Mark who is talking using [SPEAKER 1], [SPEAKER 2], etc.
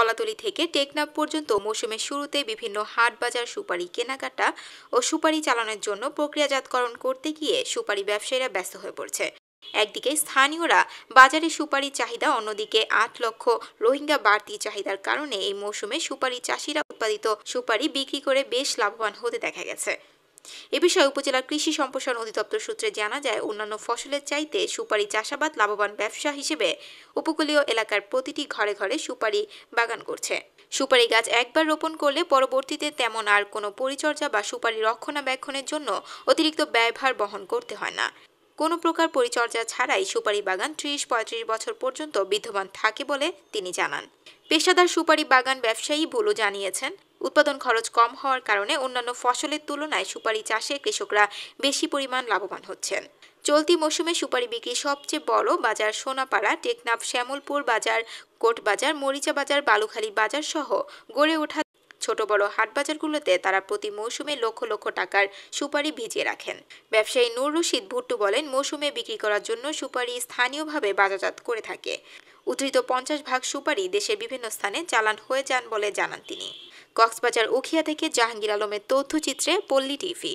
[SPEAKER 1] কলাতলি থেকে টেকনাফ পর্যন্ত মৌসুমের শুরুতে বিভিন্ন হাট বাজার সুপারি কেনাকাটা ও সুপারি চালানোর জন্য প্রক্রিয়াজাতকরণ করতে গিয়ে সুপারি ব্যবসায়ীরা ব্যস্ত হয়ে পড়ছে একদিকে স্থানীয়রা বাজারে সুপারি চাহিদা অন্যদিকে আট লক্ষ রোহিঙ্গা বাড়তি চাহিদার কারণে এই মৌসুমে সুপারি চাষিরা উৎপাদিত সুপারি বিক্রি করে বেশ লাভবান হতে দেখা গেছে এ বিষয়ে উপজেলা কৃষি সম্প্রসারণ অধিদপ্তর সূত্রে জানা যায় অন্যান্য ফসলের চাইতে সুপারি চাষাবাদ লাভবান ব্যবসা হিসেবে উপকূলীয় এলাকার প্রতিটি ঘরে ঘরে সুপারি বাগান করছে সুপারি গাছ একবার রোপণ করলে পরবর্তীতে তেমন আর কোনো পরিচর্যা বা সুপারি রক্ষণাবেক্ষণের জন্য অতিরিক্ত ব্যয়ভার বহন করতে হয় না কোনো প্রকার পরিচর্যা ছাড়াই সুপারি বাগান ত্রিশ পঁয়ত্রিশ বছর পর্যন্ত বিদ্যমান থাকে বলে তিনি জানান পেশাদার সুপারি বাগান ব্যবসায়ী ভুলও জানিয়েছেন উৎপাদন খরচ কম হওয়ার কারণে অন্যান্য ফসলের তুলনায় সুপারি চাষে কৃষকরা বেশি পরিমাণ লাভবান হচ্ছেন চলতি মৌসুমে সুপারি বিক্রি সবচেয়ে বড় বাজার সোনাপাড়া টেকনাফ শ্যামলপুর বাজার কোট বাজার মরিচা বাজার বালুখালী বাজার সহ গড়ে ওঠা ছোট বড় হাট বাজারগুলোতে তারা প্রতি মৌসুমে লক্ষ লক্ষ টাকার সুপারি ভিজিয়ে রাখেন ব্যবসায়ী নূর রশিদ ভুট্টু বলেন মৌসুমে বিক্রি করার জন্য সুপারি স্থানীয়ভাবে বাজারজাত করে থাকে উদ্ধৃত পঞ্চাশ ভাগ সুপারি দেশের বিভিন্ন স্থানে চালান হয়ে যান বলে জানান তিনি কক্সবাজার উখিয়া থেকে জাহাঙ্গীর আলমের তথ্যচিত্রে পল্লী টিভি